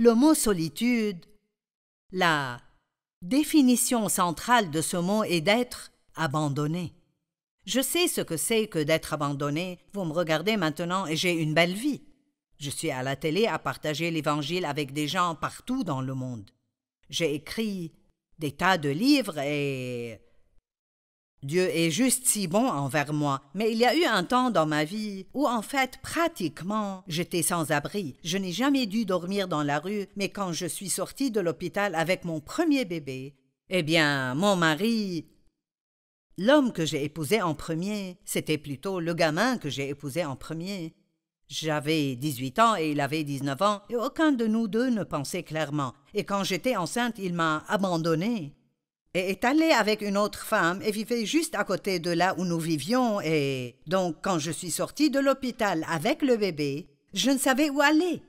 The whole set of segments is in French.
le mot solitude, la définition centrale de ce mot est d'être abandonné. Je sais ce que c'est que d'être abandonné. Vous me regardez maintenant et j'ai une belle vie. Je suis à la télé à partager l'Évangile avec des gens partout dans le monde. J'ai écrit des tas de livres et Dieu est juste si bon envers moi, mais il y a eu un temps dans ma vie où en fait pratiquement j'étais sans abri. Je n'ai jamais dû dormir dans la rue, mais quand je suis sortie de l'hôpital avec mon premier bébé, eh bien mon mari... L'homme que j'ai épousé en premier, c'était plutôt le gamin que j'ai épousé en premier. J'avais 18 ans et il avait 19 ans, et aucun de nous deux ne pensait clairement. Et quand j'étais enceinte, il m'a abandonnée et est allé avec une autre femme et vivait juste à côté de là où nous vivions et donc quand je suis sortie de l'hôpital avec le bébé, je ne savais où aller.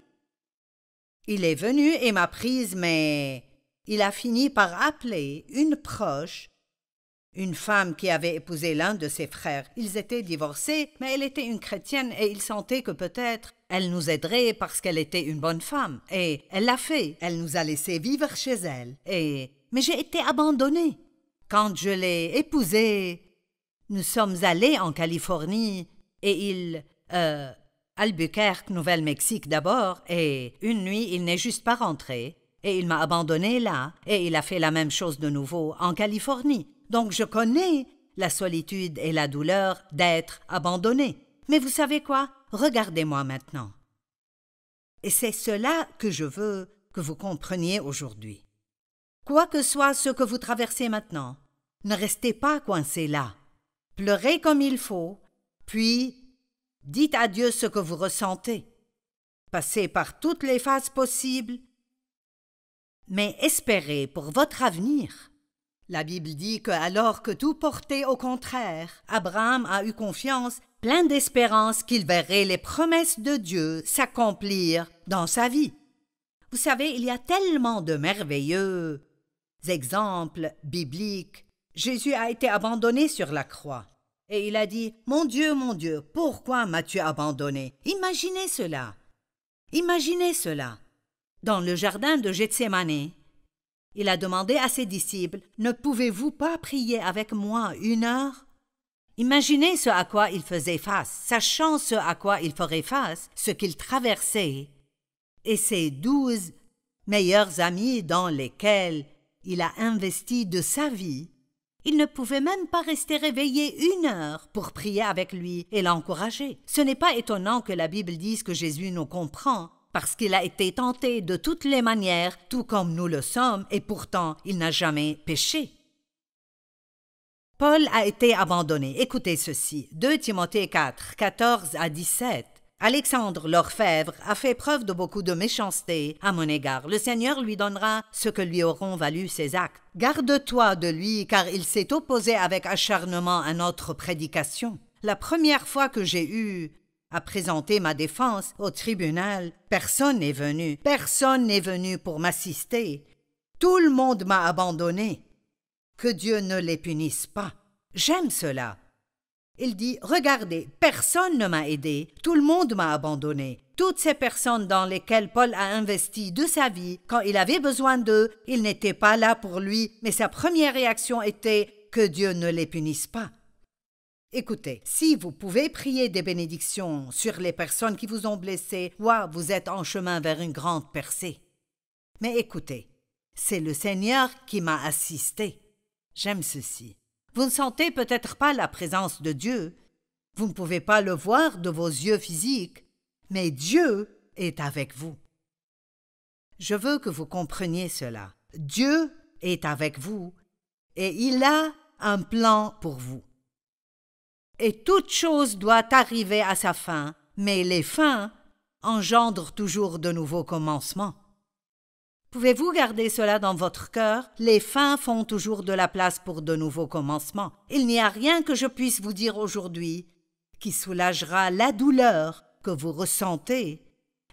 Il est venu et m'a prise, mais il a fini par appeler une proche, une femme qui avait épousé l'un de ses frères. Ils étaient divorcés, mais elle était une chrétienne et il sentait que peut-être elle nous aiderait parce qu'elle était une bonne femme. Et elle l'a fait. Elle nous a laissé vivre chez elle. Et mais j'ai été abandonnée. Quand je l'ai épousé, nous sommes allés en Californie et il. Euh, Albuquerque, Nouvelle-Mexique d'abord, et une nuit, il n'est juste pas rentré, et il m'a abandonnée là, et il a fait la même chose de nouveau en Californie. Donc je connais la solitude et la douleur d'être abandonnée. Mais vous savez quoi Regardez-moi maintenant. Et c'est cela que je veux que vous compreniez aujourd'hui. Quoi que soit ce que vous traversez maintenant, ne restez pas coincé là. Pleurez comme il faut, puis dites à Dieu ce que vous ressentez. Passez par toutes les phases possibles, mais espérez pour votre avenir. La Bible dit que alors que tout portait au contraire, Abraham a eu confiance, plein d'espérance qu'il verrait les promesses de Dieu s'accomplir dans sa vie. Vous savez, il y a tellement de merveilleux exemples bibliques, Jésus a été abandonné sur la croix. Et il a dit, Mon Dieu, mon Dieu, pourquoi m'as-tu abandonné Imaginez cela. Imaginez cela. Dans le jardin de Gethsemane, il a demandé à ses disciples, Ne pouvez-vous pas prier avec moi une heure Imaginez ce à quoi il faisait face, sachant ce à quoi il ferait face, ce qu'il traversait. Et ses douze meilleurs amis dans lesquels il a investi de sa vie. Il ne pouvait même pas rester réveillé une heure pour prier avec lui et l'encourager. Ce n'est pas étonnant que la Bible dise que Jésus nous comprend, parce qu'il a été tenté de toutes les manières, tout comme nous le sommes, et pourtant il n'a jamais péché. Paul a été abandonné. Écoutez ceci. 2 Timothée 4, 14 à 17. Alexandre l'orfèvre a fait preuve de beaucoup de méchanceté à mon égard. Le Seigneur lui donnera ce que lui auront valu ses actes. Garde-toi de lui, car il s'est opposé avec acharnement à notre prédication. La première fois que j'ai eu à présenter ma défense au tribunal, personne n'est venu. Personne n'est venu pour m'assister. Tout le monde m'a abandonné. Que Dieu ne les punisse pas. J'aime cela. Il dit Regardez, personne ne m'a aidé, tout le monde m'a abandonné. Toutes ces personnes dans lesquelles Paul a investi de sa vie, quand il avait besoin d'eux, ils n'étaient pas là pour lui, mais sa première réaction était que Dieu ne les punisse pas. Écoutez, si vous pouvez prier des bénédictions sur les personnes qui vous ont blessé, ouah, vous êtes en chemin vers une grande percée. Mais écoutez, c'est le Seigneur qui m'a assisté. J'aime ceci. Vous ne sentez peut-être pas la présence de Dieu. Vous ne pouvez pas le voir de vos yeux physiques, mais Dieu est avec vous. Je veux que vous compreniez cela. Dieu est avec vous et il a un plan pour vous. Et toute chose doit arriver à sa fin, mais les fins engendrent toujours de nouveaux commencements. Pouvez-vous garder cela dans votre cœur Les fins font toujours de la place pour de nouveaux commencements. Il n'y a rien que je puisse vous dire aujourd'hui qui soulagera la douleur que vous ressentez.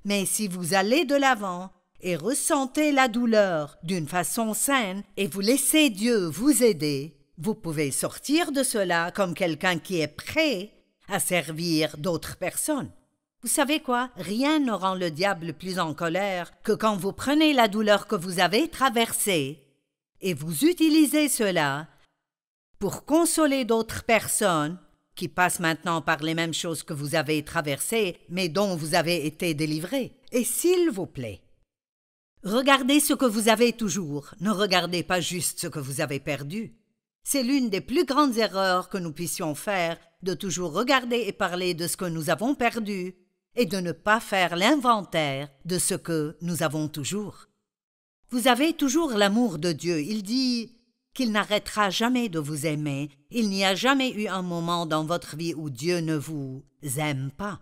Mais si vous allez de l'avant et ressentez la douleur d'une façon saine et vous laissez Dieu vous aider, vous pouvez sortir de cela comme quelqu'un qui est prêt à servir d'autres personnes. Vous savez quoi Rien ne rend le diable plus en colère que quand vous prenez la douleur que vous avez traversée et vous utilisez cela pour consoler d'autres personnes qui passent maintenant par les mêmes choses que vous avez traversées mais dont vous avez été délivré. Et s'il vous plaît, regardez ce que vous avez toujours, ne regardez pas juste ce que vous avez perdu. C'est l'une des plus grandes erreurs que nous puissions faire de toujours regarder et parler de ce que nous avons perdu et de ne pas faire l'inventaire de ce que nous avons toujours. Vous avez toujours l'amour de Dieu. Il dit qu'il n'arrêtera jamais de vous aimer. Il n'y a jamais eu un moment dans votre vie où Dieu ne vous aime pas.